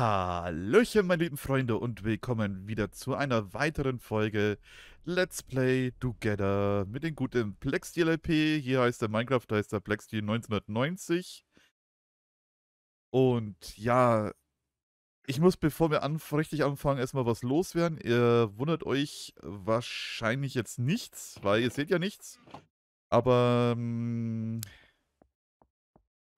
Hallöchen, meine lieben Freunde und willkommen wieder zu einer weiteren Folge Let's Play Together mit dem guten Plexsteel LP. Hier heißt der Minecraft, da heißt der Plexsteel 1990. Und ja, ich muss, bevor wir anf richtig anfangen, erstmal was loswerden. Ihr wundert euch wahrscheinlich jetzt nichts, weil ihr seht ja nichts. Aber ähm,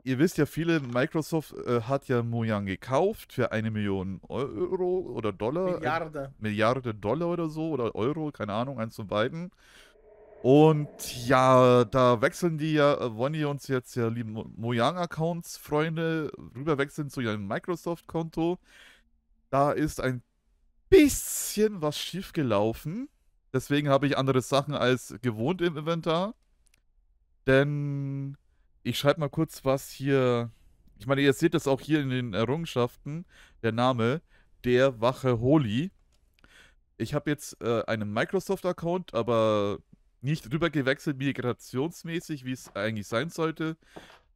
ihr wisst ja, viele, Microsoft äh, hat ja Mojang gekauft für eine Million Euro oder Dollar. Äh, Milliarde. Äh, Milliarde Dollar oder so oder Euro, keine Ahnung, eins von beiden. Und ja, da wechseln die ja, äh, wollen die uns jetzt ja lieben Mojang-Accounts, Freunde, rüberwechseln zu ihrem Microsoft-Konto. Da ist ein bisschen was schiefgelaufen. Deswegen habe ich andere Sachen als gewohnt im Inventar. Denn ich schreibe mal kurz was hier. Ich meine, ihr seht das auch hier in den Errungenschaften. Der Name, der Wache Holy. Ich habe jetzt äh, einen Microsoft-Account, aber nicht rüber gewechselt migrationsmäßig, wie es eigentlich sein sollte,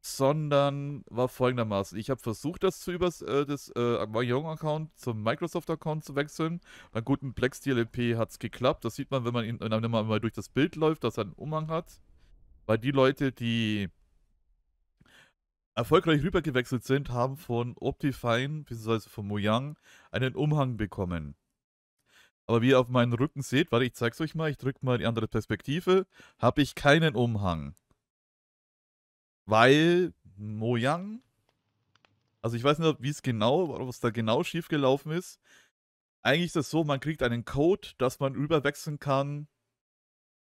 sondern war folgendermaßen. Ich habe versucht, das zu übers äh, das äh, account zum Microsoft-Account zu wechseln. Beim guten Plex DLP hat es geklappt. Das sieht man, wenn man, ihn, wenn man mal durch das Bild läuft, dass er einen Umhang hat. Weil die Leute, die erfolgreich rübergewechselt sind, haben von Optifine bzw. von Mojang einen Umhang bekommen. Aber wie ihr auf meinen Rücken seht, warte, ich zeig's euch mal, ich drücke mal in die andere Perspektive, habe ich keinen Umhang. Weil Mojang, also ich weiß nicht, wie es genau, was da genau schiefgelaufen ist. Eigentlich ist das so, man kriegt einen Code, dass man rüberwechseln kann.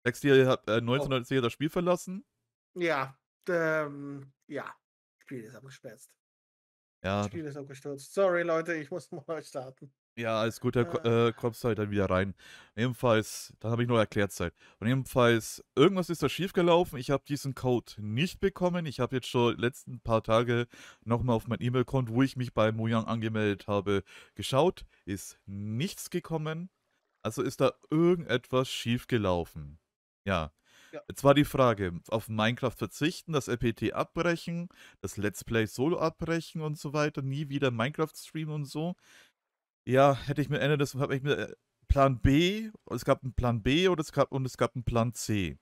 Sechs Jahre hat äh, 1990 oh. das Spiel verlassen. Ja, ähm, ja. Spiel ist abgesperrt. Ja. Das Spiel ist abgestürzt. Sorry, Leute, ich muss neu starten. Ja, alles gut, da äh. äh, kommst du halt dann wieder rein. Jedenfalls, dann habe ich nur Erklärzeit. Und jedenfalls, irgendwas ist da schiefgelaufen. Ich habe diesen Code nicht bekommen. Ich habe jetzt schon letzten paar Tage nochmal auf mein E-Mail-Konto, wo ich mich bei Mojang angemeldet habe, geschaut. Ist nichts gekommen. Also ist da irgendetwas schiefgelaufen. Ja. Ja. Jetzt war die Frage, auf Minecraft verzichten, das LPT abbrechen, das Let's Play Solo abbrechen und so weiter, nie wieder Minecraft streamen und so. Ja, hätte ich mir Ende das habe ich mir äh, Plan B, es gab einen Plan B und es gab, und es gab einen Plan C.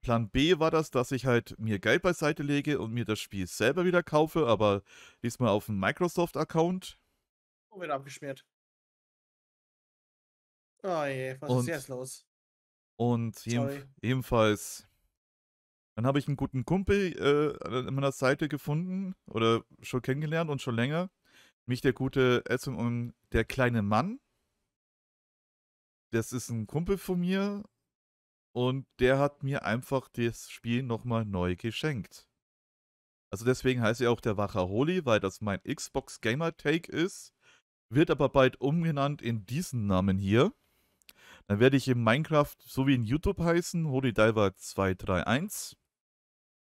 Plan B war das, dass ich halt mir Geld beiseite lege und mir das Spiel selber wieder kaufe, aber diesmal auf dem Microsoft-Account. oh, wird abgeschmiert. Oh je, was und, ist jetzt los? Und jedem, ebenfalls, dann habe ich einen guten Kumpel äh, an meiner Seite gefunden oder schon kennengelernt und schon länger. Mich der gute Edson und der kleine Mann. Das ist ein Kumpel von mir und der hat mir einfach das Spiel nochmal neu geschenkt. Also deswegen heißt er auch der Wachaholi, weil das mein Xbox Gamer Take ist. Wird aber bald umgenannt in diesen Namen hier. Dann werde ich in Minecraft, so wie in YouTube heißen, Horidiver231.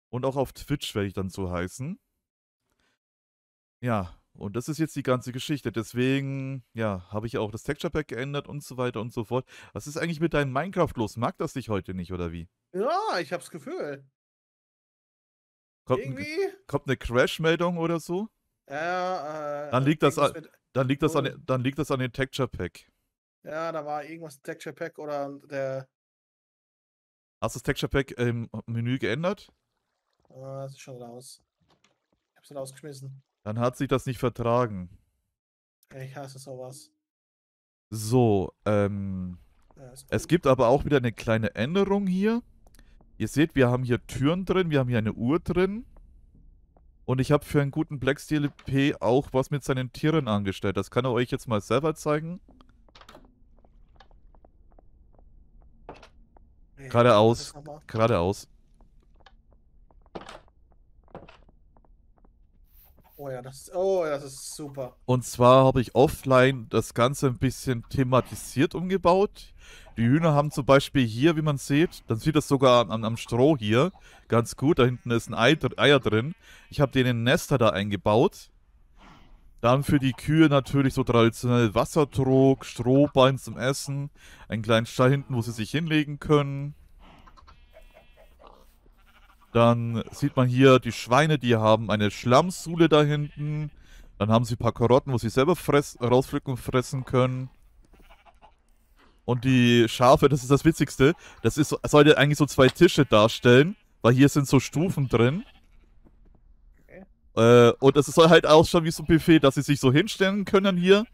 Und auch auf Twitch werde ich dann so heißen. Ja, und das ist jetzt die ganze Geschichte. Deswegen, ja, habe ich auch das Texture Pack geändert und so weiter und so fort. Was ist eigentlich mit deinem Minecraft los? Mag das dich heute nicht, oder wie? Ja, ich habe das Gefühl. Kommt, Irgendwie? Ein, kommt eine Crash-Meldung oder so? Ja, äh, dann liegt das an, mit, dann liegt das an, dann liegt das an den Texture Pack. Ja, da war irgendwas im Texture Pack oder der. Hast du das Texture Pack im äh, Menü geändert? Ah, das ist schon raus. Ich hab's rausgeschmissen. Dann hat sich das nicht vertragen. Ich hasse sowas. So, ähm. Ja, es gibt aber auch wieder eine kleine Änderung hier. Ihr seht, wir haben hier Türen drin, wir haben hier eine Uhr drin. Und ich habe für einen guten Blacksteel P auch was mit seinen Tieren angestellt. Das kann er euch jetzt mal selber zeigen. Geradeaus. Geradeaus. Oh ja, das ist, oh, das ist super. Und zwar habe ich offline das Ganze ein bisschen thematisiert umgebaut. Die Hühner haben zum Beispiel hier, wie man sieht, dann sieht das sogar am, am Stroh hier ganz gut. Da hinten ist ein Ei, Eier drin. Ich habe denen Nester da eingebaut. Dann für die Kühe natürlich so traditionell Wassertrog, Strohbein zum Essen, einen kleinen Stall hinten, wo sie sich hinlegen können. Dann sieht man hier die Schweine, die haben eine Schlammsuhle da hinten. Dann haben sie ein paar Karotten, wo sie selber fress rausflicken und fressen können. Und die Schafe, das ist das Witzigste. Das ist, sollte eigentlich so zwei Tische darstellen, weil hier sind so Stufen drin. Äh, und das soll halt ausschauen wie so ein Buffet, dass sie sich so hinstellen können hier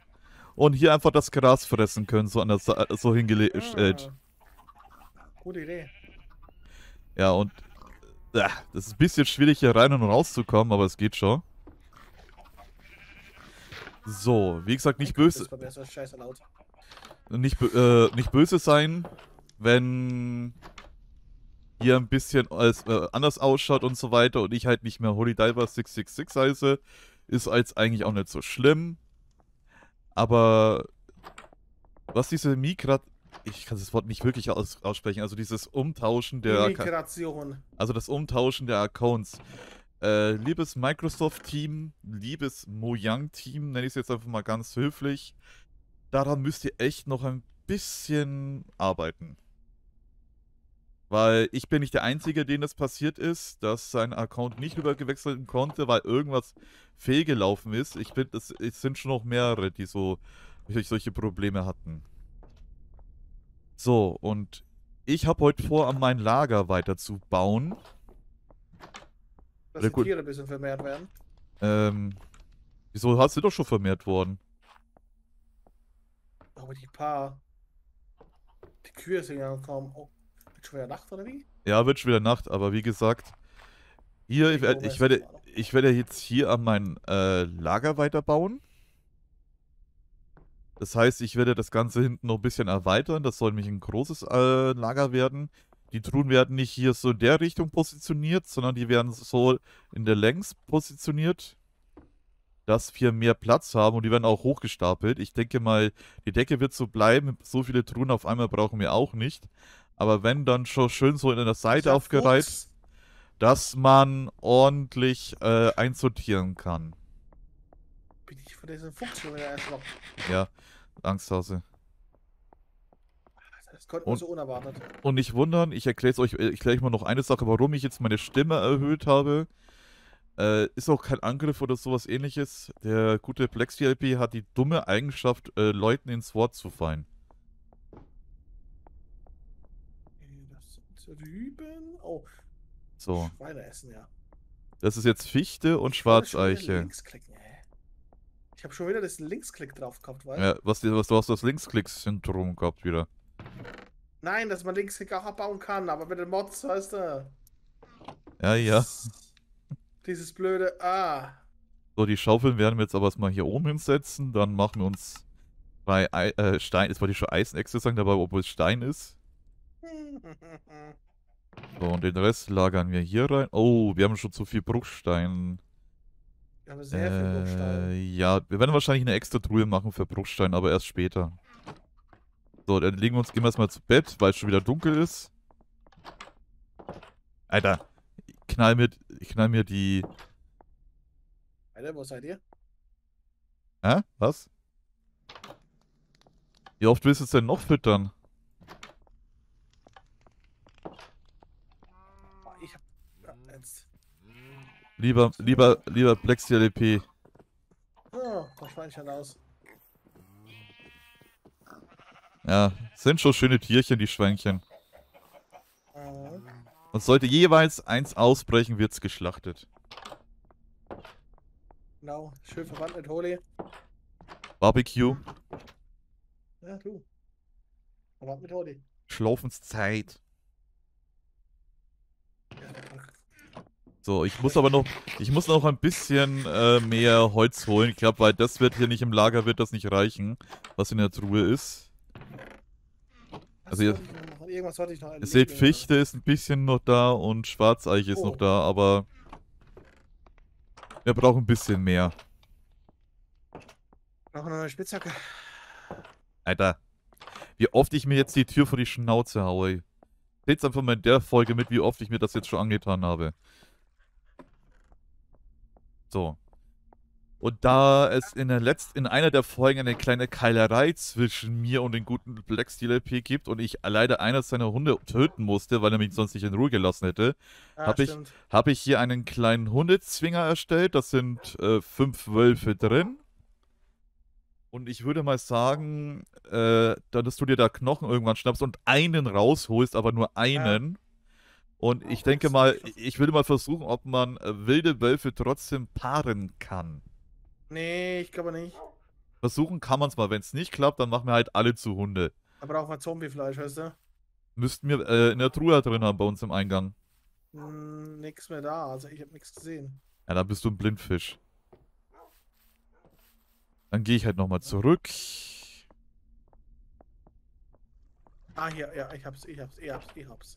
und hier einfach das Gras fressen können, so, an der so hingestellt. Ah. Äh, Gute Idee. Ja, und Ah, das ist ein bisschen schwierig hier rein und rauszukommen, aber es geht schon. So, wie gesagt, nicht böse. Nicht, äh, nicht böse sein, wenn hier ein bisschen als, äh, anders ausschaut und so weiter und ich halt nicht mehr Holy Diver 666 heiße, ist als eigentlich auch nicht so schlimm. Aber was diese Migrat ich kann das Wort nicht wirklich aus, aussprechen, also dieses Umtauschen der. Migration. Also das Umtauschen der Accounts. Äh, liebes Microsoft-Team, liebes Mojang-Team, nenne ich es jetzt einfach mal ganz höflich, daran müsst ihr echt noch ein bisschen arbeiten. Weil ich bin nicht der Einzige, dem das passiert ist, dass sein Account nicht übergewechselt konnte, weil irgendwas fehlgelaufen ist. Ich bin, es, es sind schon noch mehrere, die so solche Probleme hatten. So, und ich habe heute vor, an mein Lager weiterzubauen. Dass die Tiere ein bisschen vermehrt werden. Ähm, wieso hast du doch schon vermehrt worden? Aber die paar. Die Kühe sind ja gekommen. Oh, wird schon wieder Nacht, oder wie? Ja, wird schon wieder Nacht, aber wie gesagt, hier, ich, ich, werde, ich werde jetzt hier an mein äh, Lager weiterbauen. Das heißt, ich werde das Ganze hinten noch ein bisschen erweitern. Das soll nämlich ein großes äh, Lager werden. Die Truhen werden nicht hier so in der Richtung positioniert, sondern die werden so in der Längs positioniert, dass wir mehr Platz haben und die werden auch hochgestapelt. Ich denke mal, die Decke wird so bleiben. So viele Truhen auf einmal brauchen wir auch nicht. Aber wenn, dann schon schön so in der Seite ja, aufgereiht, dass man ordentlich äh, einsortieren kann von diesem Fuchsjunge erschrocken. Ja, Angsthase. Das konnten wir so unerwartet. Und nicht wundern, ich erkläre es euch, äh, ich erkläre mal noch eine Sache, warum ich jetzt meine Stimme erhöht habe. Äh, ist auch kein Angriff oder sowas ähnliches. Der gute Plex VIP hat die dumme Eigenschaft, äh, Leuten ins Wort zu fallen. Das sind Rüben. Oh. So. Schweine ja. Das ist jetzt Fichte und Schwarzeiche. Links klicken habe schon wieder das Linksklick drauf gehabt, weißt du? Ja, was, du hast das Linksklick-Syndrom gehabt wieder. Nein, dass man Linksklick auch abbauen kann, aber mit den Mods, weißt du. Ja, ja. Dieses blöde Ah. So, die Schaufeln werden wir jetzt aber erstmal hier oben hinsetzen, dann machen wir uns bei äh, Stein, jetzt wollte ich schon Eisenäxte sagen, dabei obwohl es Stein ist. So, und den Rest lagern wir hier rein. Oh, wir haben schon zu viel Bruchstein. Wir haben sehr viel Bruchstein. Äh, ja, wir werden wahrscheinlich eine extra Truhe machen für Bruchstein, aber erst später. So, dann legen wir uns, gehen wir erstmal zu Bett, weil es schon wieder dunkel ist. Alter, ich knall mir, ich knall mir die... Alter, wo seid ihr? Hä? Was? Wie oft willst du es denn noch füttern? Lieber, lieber, lieber Plexi LP. E oh, Schweinchen aus. Ja, sind schon schöne Tierchen, die Schweinchen. Mhm. Und sollte jeweils eins ausbrechen, wird's geschlachtet. Genau, schön verwandt Holy. Barbecue. Ja, du. Verwandt Holy. Schlaufenszeit. So, ich muss aber noch, ich muss noch ein bisschen äh, mehr Holz holen. Ich glaube, weil das wird hier nicht im Lager, wird das nicht reichen, was in der Truhe ist. Also ihr, Irgendwas hatte ich noch ihr seht, Fichte ist ein bisschen noch da und Schwarzeiche ist oh. noch da, aber wir brauchen ein bisschen mehr. Brauchen eine neue Spitzhacke. Alter, wie oft ich mir jetzt die Tür vor die Schnauze haue. Seht's einfach mal in der Folge mit, wie oft ich mir das jetzt schon angetan habe. So. Und da es in, der Letzt in einer der Folgen eine kleine Keilerei zwischen mir und dem guten Black Steel LP gibt und ich leider einer seiner Hunde töten musste, weil er mich sonst nicht in Ruhe gelassen hätte, ah, habe ich, hab ich hier einen kleinen Hundezwinger erstellt. Das sind äh, fünf Wölfe drin. Und ich würde mal sagen, äh, dass du dir da Knochen irgendwann schnappst und einen rausholst, aber nur ah. einen. Ja. Und ich denke mal, ich würde mal versuchen, ob man äh, wilde Wölfe trotzdem paaren kann. Nee, ich glaube nicht. Versuchen kann man es mal. Wenn es nicht klappt, dann machen wir halt alle zu Hunde. Da brauchen wir Zombiefleisch, weißt du? Müssten wir äh, in der Truhe drin haben bei uns im Eingang. Hm, nix mehr da, also ich habe nichts gesehen. Ja, da bist du ein Blindfisch. Dann gehe ich halt nochmal zurück. Ah, hier, ja, ich hab's, ich hab's, ich hab's, ich hab's.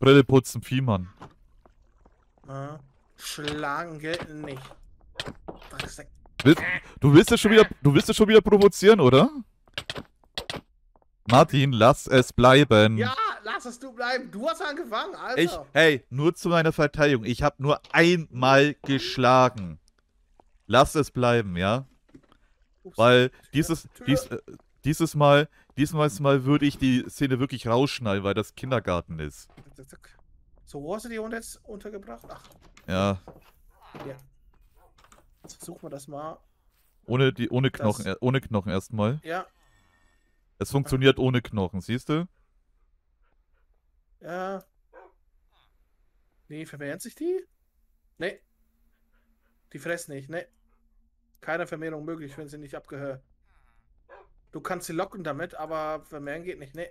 Brille putzen, Viehmann. Ah. Schlagen gelten nicht. Willst, du willst es schon wieder, du willst es schon wieder provozieren, oder? Martin, lass es bleiben. Ja, lass es du bleiben. Du hast angefangen, Alter. Also. Ich, hey, nur zu meiner Verteidigung. Ich habe nur einmal geschlagen. Lass es bleiben, ja? Ups, Weil dieses, dies, äh, dieses Mal, Diesmal mal würde ich die Szene wirklich rausschneiden, weil das Kindergarten ist. So, wo hast du die Hunde jetzt untergebracht? Ach. Ja. ja. Jetzt suchen wir das mal. Ohne, die, ohne Knochen, das... Äh, ohne Knochen erstmal. Ja. Es funktioniert ohne Knochen, siehst du? Ja. Nee, vermehren sich die? Nee. Die fressen nicht, nee. Keine Vermehrung möglich, wenn sie nicht abgehört. Du kannst sie locken damit, aber vermehren geht nicht, ne?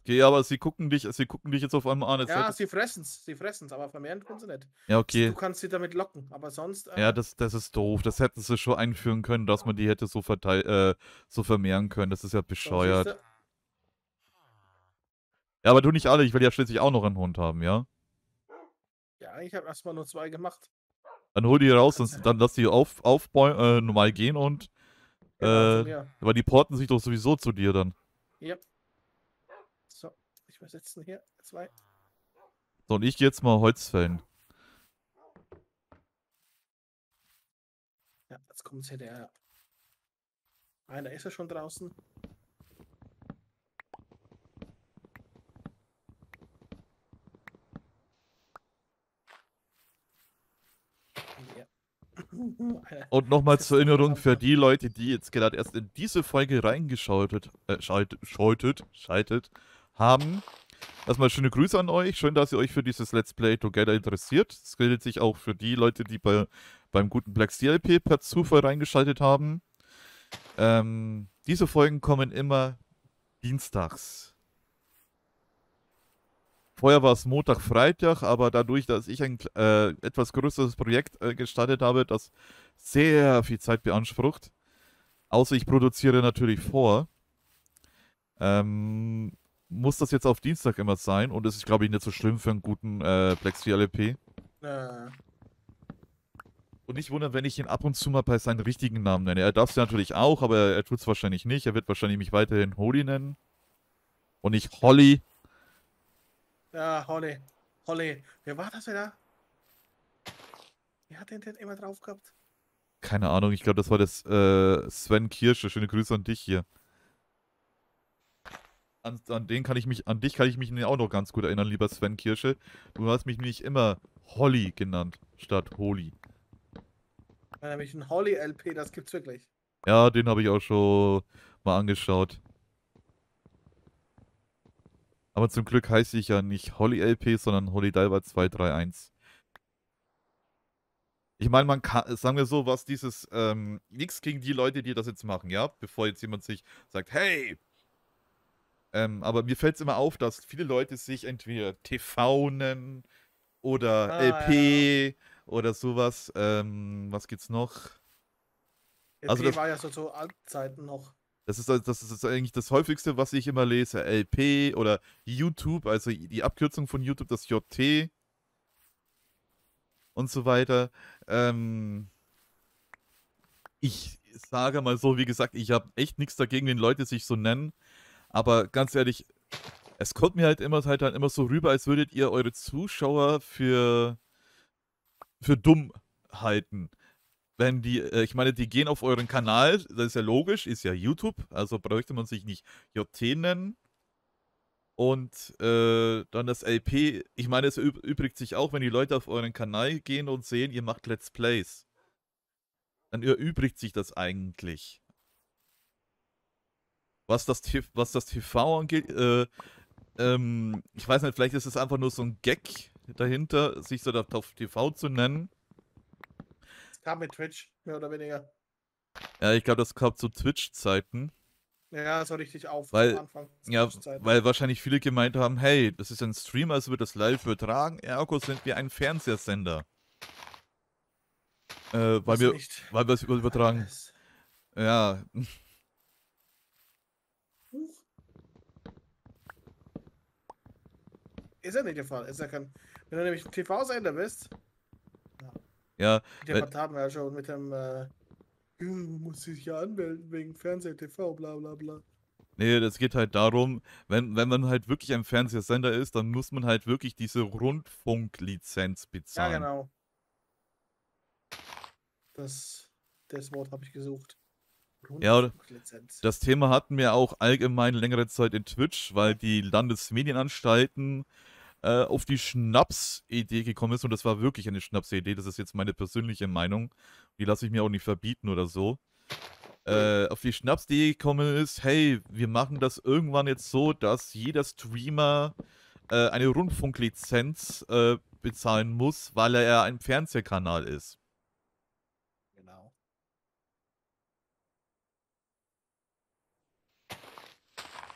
Okay, aber sie gucken dich, sie gucken dich jetzt auf einmal an. Jetzt ja, halt... sie fressen's, sie fressen's, aber vermehren tun sie nicht. Ja, okay. Du kannst sie damit locken, aber sonst. Äh... Ja, das, das ist doof. Das hätten sie schon einführen können, dass man die hätte so verteil äh, so vermehren können. Das ist ja bescheuert. ja, aber du nicht alle, ich will ja schließlich auch noch einen Hund haben, ja? Ja, ich habe erstmal nur zwei gemacht. Dann hol die raus, dann, dann lass die auf, auf äh, normal gehen und äh, Aber die porten sich doch sowieso zu dir dann. Ja. So, ich übersetze hier. Zwei. So, und ich gehe jetzt mal Holz fällen. Ja, jetzt kommt hier der. Einer ist ja schon draußen. Und nochmal zur Erinnerung für die Leute, die jetzt gerade erst in diese Folge reingeschaltet äh, schaltet, schaltet, schaltet haben. Erstmal schöne Grüße an euch. Schön, dass ihr euch für dieses Let's Play Together interessiert. Es gilt sich auch für die Leute, die bei, beim guten Black CLP per Zufall reingeschaltet haben. Ähm, diese Folgen kommen immer dienstags. Vorher war es Montag, Freitag, aber dadurch, dass ich ein äh, etwas größeres Projekt äh, gestartet habe, das sehr viel Zeit beansprucht, außer ich produziere natürlich vor, ähm, muss das jetzt auf Dienstag immer sein und es ist, glaube ich, nicht so schlimm für einen guten äh, Black Steel LP. E äh. Und nicht wundern, wenn ich ihn ab und zu mal bei seinen richtigen Namen nenne. Er darf es ja natürlich auch, aber er, er tut es wahrscheinlich nicht. Er wird wahrscheinlich mich weiterhin Holy nennen. Und nicht Holly, ja, Holly. Holly. Wer war das wieder? Wer hat den denn immer drauf gehabt? Keine Ahnung, ich glaube, das war das äh, Sven Kirsche. Schöne Grüße an dich hier. An, an, den kann ich mich, an dich kann ich mich auch noch ganz gut erinnern, lieber Sven Kirsche. Du hast mich nämlich immer Holly genannt, statt Holi. Nämlich ein Holly-LP, das gibt's wirklich. Ja, den habe ich auch schon mal angeschaut. Aber zum Glück heiße ich ja nicht Holly LP, sondern Holly Diver 231. Ich meine, man kann, sagen wir so, was dieses, ähm, nichts gegen die Leute, die das jetzt machen, ja? Bevor jetzt jemand sich sagt, hey! Ähm, aber mir fällt es immer auf, dass viele Leute sich entweder TV nennen oder ah, LP ja. oder sowas. Ähm, was gibt's noch? LP also das war ja so zu Altzeiten noch. Das ist, das ist eigentlich das häufigste, was ich immer lese. LP oder YouTube, also die Abkürzung von YouTube, das JT und so weiter. Ähm ich sage mal so, wie gesagt, ich habe echt nichts dagegen, wenn Leute sich so nennen. Aber ganz ehrlich, es kommt mir halt immer halt dann immer so rüber, als würdet ihr eure Zuschauer für, für dumm halten wenn die, äh, ich meine, die gehen auf euren Kanal, das ist ja logisch, ist ja YouTube, also bräuchte man sich nicht JT nennen. Und äh, dann das LP, ich meine, es übrigt sich auch, wenn die Leute auf euren Kanal gehen und sehen, ihr macht Let's Plays. Dann erübrigt sich das eigentlich. Was das, was das TV angeht, äh, ähm, ich weiß nicht, vielleicht ist es einfach nur so ein Gag dahinter, sich so auf TV zu nennen kam mit Twitch, mehr oder weniger. Ja, ich glaube, das kam zu Twitch-Zeiten. Ja, das so richtig auf weil, am Anfang. Ja, weil wahrscheinlich viele gemeint haben, hey, das ist ein Stream, also wird das live übertragen, ergo sind wir ein Fernsehsender. Äh, weil, wir, weil wir es übertragen. Alles. Ja. Ist ja nicht der Fall. Ist ja kein, wenn du nämlich ein TV-Sender bist, ja. Mit dem Parteienmanager und mit dem, äh, hm, muss sich ja anmelden wegen Fernseher, TV, bla bla bla. Nee, das geht halt darum, wenn, wenn man halt wirklich ein Fernsehsender ist, dann muss man halt wirklich diese Rundfunklizenz bezahlen. Ja, genau. Das, das Wort habe ich gesucht. Ja, das Thema hatten wir auch allgemein längere Zeit in Twitch, weil die Landesmedienanstalten äh, auf die Schnapsidee gekommen ist. Und das war wirklich eine Schnapsidee. Das ist jetzt meine persönliche Meinung. Die lasse ich mir auch nicht verbieten oder so. Äh, auf die Schnapsidee gekommen ist, hey, wir machen das irgendwann jetzt so, dass jeder Streamer äh, eine Rundfunklizenz äh, bezahlen muss, weil er ja ein Fernsehkanal ist.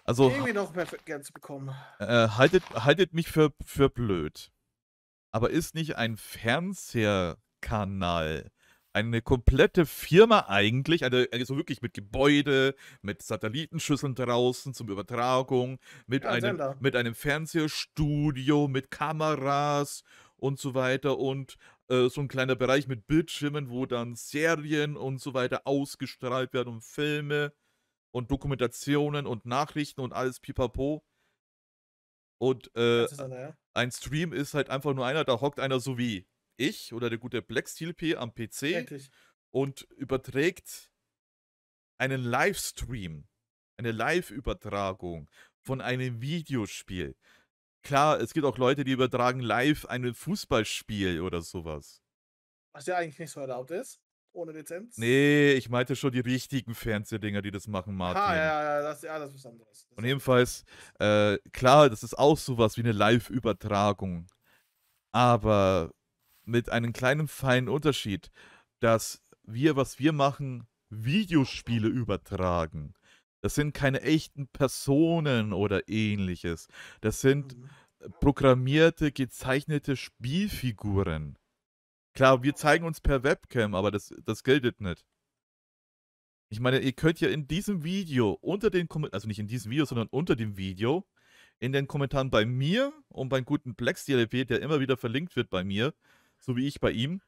Also. Irgendwie noch mehr ganz bekommen. Äh, haltet, haltet mich für, für blöd. Aber ist nicht ein Fernsehkanal eine komplette Firma eigentlich, also wirklich mit Gebäude, mit Satellitenschüsseln draußen zum Übertragung, mit, ja, einem, mit einem Fernsehstudio, mit Kameras und so weiter und äh, so ein kleiner Bereich mit Bildschirmen, wo dann Serien und so weiter ausgestrahlt werden und Filme und Dokumentationen und Nachrichten und alles pipapo. Und äh, einer, ja? ein Stream ist halt einfach nur einer, da hockt einer so wie ich oder der gute Black Steel P am PC Endlich. und überträgt einen Livestream, eine Live-Übertragung von einem Videospiel. Klar, es gibt auch Leute, die übertragen live ein Fußballspiel oder sowas. Was ja eigentlich nicht so erlaubt ist ohne Lizenz? Nee, ich meinte schon die richtigen Fernsehdinger, die das machen, ah, Martin. Ah, ja, ja, das, ja, das ist anderes. Und ebenfalls, äh, klar, das ist auch sowas wie eine Live-Übertragung. Aber mit einem kleinen feinen Unterschied, dass wir, was wir machen, Videospiele übertragen. Das sind keine echten Personen oder ähnliches. Das sind mhm. programmierte, gezeichnete Spielfiguren. Klar, wir zeigen uns per Webcam, aber das, das gilt nicht. Ich meine, ihr könnt ja in diesem Video unter den Kommentaren, also nicht in diesem Video, sondern unter dem Video, in den Kommentaren bei mir und beim guten BlackSteelP, der immer wieder verlinkt wird bei mir, so wie ich bei ihm,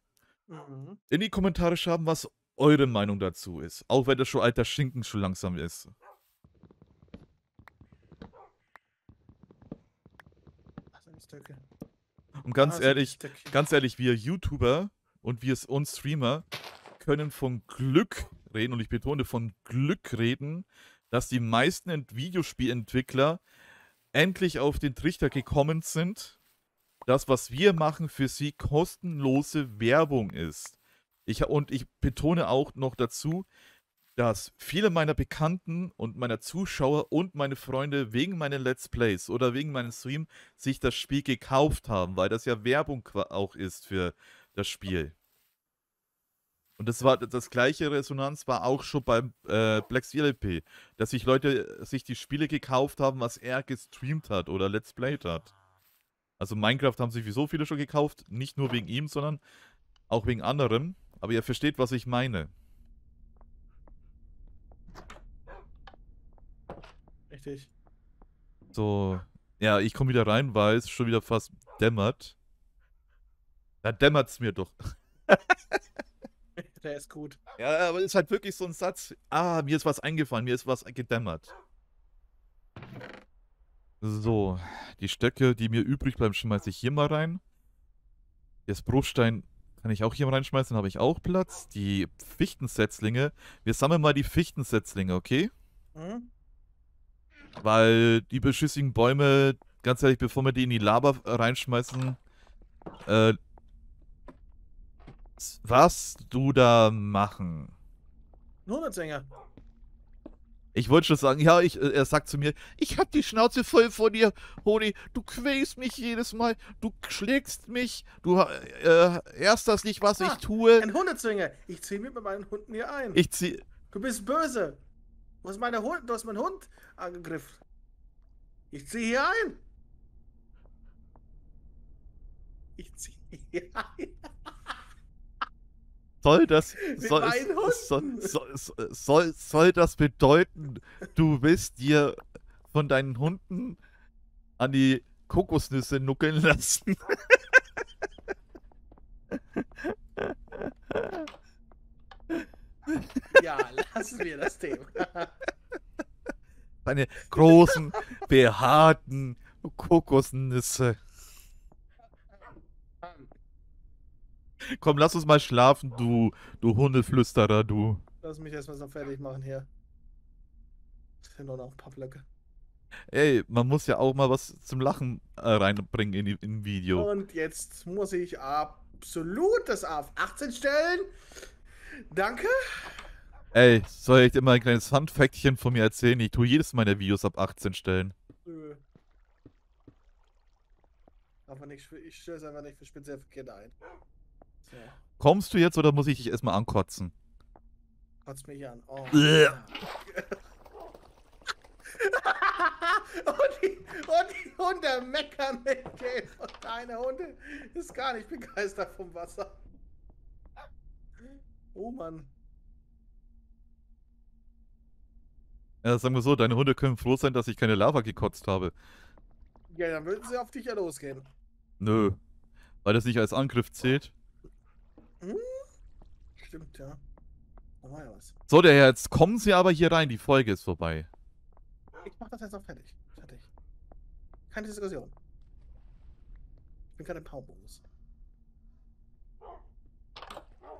mhm. in die Kommentare schreiben, was eure Meinung dazu ist. Auch wenn das schon alter Schinken schon langsam ist. Ach, seine Stöcke. Und ganz ah, ehrlich, ganz ehrlich, wir YouTuber und wir und Streamer können von Glück reden, und ich betone von Glück reden, dass die meisten Videospielentwickler endlich auf den Trichter gekommen sind, das, was wir machen, für sie kostenlose Werbung ist. Ich, und ich betone auch noch dazu, dass viele meiner Bekannten und meiner Zuschauer und meine Freunde wegen meinen Let's Plays oder wegen meinem Stream sich das Spiel gekauft haben, weil das ja Werbung auch ist für das Spiel. Und das war das gleiche Resonanz war auch schon beim äh, Black LP, dass sich Leute äh, sich die Spiele gekauft haben, was er gestreamt hat oder Let's Played hat. Also Minecraft haben sich wieso viele schon gekauft, nicht nur wegen ihm, sondern auch wegen anderen. Aber ihr versteht, was ich meine. Richtig. So, ja, ich komme wieder rein, weil es schon wieder fast dämmert. Da dämmert's mir doch. Der ist gut. Ja, aber ist halt wirklich so ein Satz. Ah, mir ist was eingefallen, mir ist was gedämmert. So, die Stöcke, die mir übrig bleiben, schmeiße ich hier mal rein. Das Bruchstein kann ich auch hier mal reinschmeißen, habe ich auch Platz. Die Fichtensetzlinge. Wir sammeln mal die Fichtensetzlinge, okay? Mhm. Weil die beschüssigen Bäume, ganz ehrlich, bevor wir die in die Lava reinschmeißen, äh, was du da machen? Hundertsänger. Ich wollte schon sagen, ja, ich, äh, er sagt zu mir, ich hab die Schnauze voll vor dir, Honi, du quälst mich jedes Mal, du schlägst mich, du äh, erst das nicht, was ah, ich tue. Ein Hundezwinger, ich zieh mir mit meinen Hunden hier ein. Ich zieh... Du bist böse. Du hast, meine Hund, du hast meinen Hund angegriffen. Ich ziehe hier ein. Ich ziehe hier ein. Soll das, soll, soll, soll, soll, soll das bedeuten, du willst dir von deinen Hunden an die Kokosnüsse nuckeln lassen? Ja, lassen wir das Thema. Seine großen, behaarten Kokosnüsse. Komm, lass uns mal schlafen, du, du Hundeflüsterer, du. Lass mich erstmal so fertig machen hier. Ich finde noch ein paar Blöcke. Ey, man muss ja auch mal was zum Lachen äh, reinbringen in, die, Video. Und jetzt muss ich absolut das auf 18 stellen. Danke. Ey, soll ich dir mal ein kleines fun von mir erzählen? Ich tue jedes meiner Videos ab 18 stellen. Nö. Aber nicht, ich stelle es einfach nicht für speziell für Kinder ein. So. Kommst du jetzt oder muss ich dich erstmal ankotzen? Kotz mich an. Oh. und, die, und die Hunde meckern mit Game. Und deine Hunde ist gar nicht begeistert vom Wasser. Oh Mann. Ja, sagen wir so, deine Hunde können froh sein, dass ich keine Lava gekotzt habe. Ja, dann würden sie auf dich ja losgehen. Nö. Weil das nicht als Angriff zählt. Hm? Stimmt, ja. Da war ja was. So, der Herr, jetzt kommen sie aber hier rein, die Folge ist vorbei. Ich mach das jetzt auch fertig. Fertig. Keine Diskussion. Ich bin gerade im Powerbonus.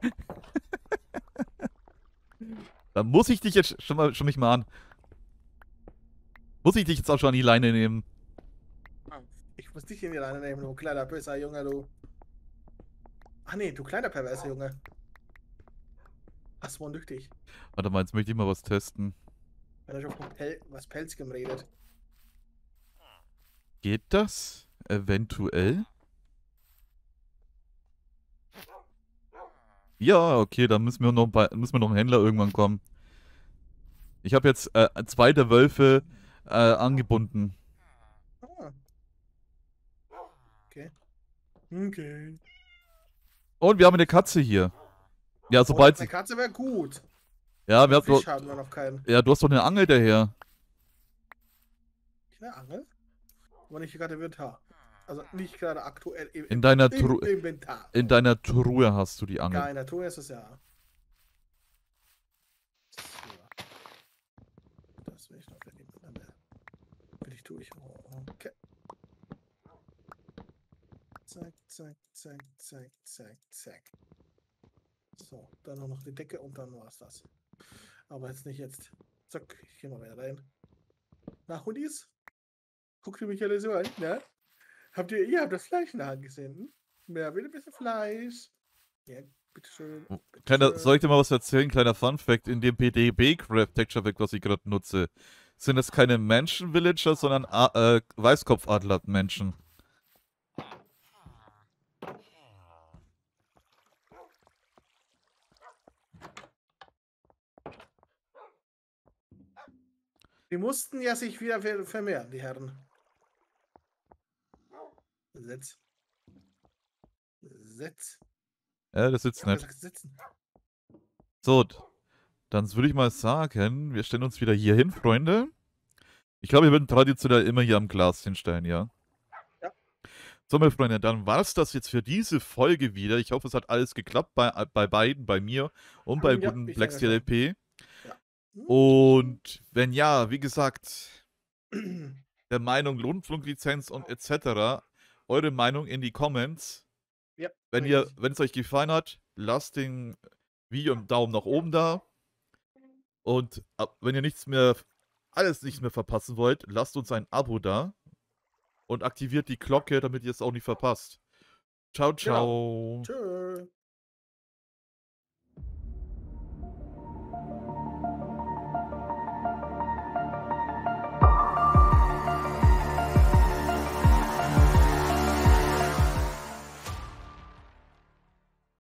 Da muss ich dich jetzt schon mal, schon mich mal an. Muss ich dich jetzt auch schon an die Leine nehmen? Ich muss dich in die Leine nehmen, du kleiner böser Junge, du. Ach nee, du kleiner perverser Junge. Ach so, nüchtig. Warte mal, jetzt möchte ich mal was testen. Wenn er schon von Pel was Pelzigem redet. Geht das? Eventuell? Ja, okay, dann müssen wir noch, bei, müssen wir noch einen Händler irgendwann kommen. Ich habe jetzt äh, zwei der Wölfe äh, angebunden. Ah. Okay. Okay. Und wir haben eine Katze hier. Ja, oh, sobald. Oh, eine Katze wäre gut. Ja, wir Fisch haben wir noch keinen. Ja, du hast doch eine Angel daher. Eine Angel? Aber nicht gerade Inventar. Also nicht gerade aktuell im, in deiner im Inventar. In deiner Truhe hast du die Angel. Ja, in der Truhe ist es ja. durch. Okay. Zack, zack, zack, zack, zack, zack. So, dann auch noch die Decke und dann war es das. Aber jetzt nicht jetzt. Zack, ich gehe mal wieder rein. Na, Hoodies? Guckt ihr mich alle so an, ne? Habt ihr, ihr habt das Fleisch in der Hand gesehen, hm? Mehr will ein bisschen Fleisch. Ja, bitteschön. Hm, Bitte soll ich dir mal was erzählen? Kleiner Fun-Fact: In dem PDB-Craft-Texture-Pack, was ich gerade nutze, sind es keine Menschen-Villager, sondern äh, Weißkopfadler-Menschen. Die mussten ja sich wieder vermehren, die Herren. Setz. Setz. Ja, das sitzt nicht. So, dann würde ich mal sagen, wir stellen uns wieder hier hin, Freunde. Ich glaube, wir würden traditionell immer hier am Glas hinstellen, ja? Ja. So, meine Freunde, dann war es das jetzt für diese Folge wieder. Ich hoffe, es hat alles geklappt bei, äh, bei beiden, bei mir und bei ja, guten Black TLP. Ja. Und wenn ja, wie gesagt, der Meinung Rundfunklizenz und etc. Eure Meinung in die Comments. Ja, wenn, ihr, wenn es euch gefallen hat, lasst den Video einen Daumen nach oben da. Und äh, wenn ihr nichts mehr, alles nichts mehr verpassen wollt, lasst uns ein Abo da und aktiviert die Glocke, damit ihr es auch nicht verpasst. Ciao, genau. ciao. Ja. Tschö.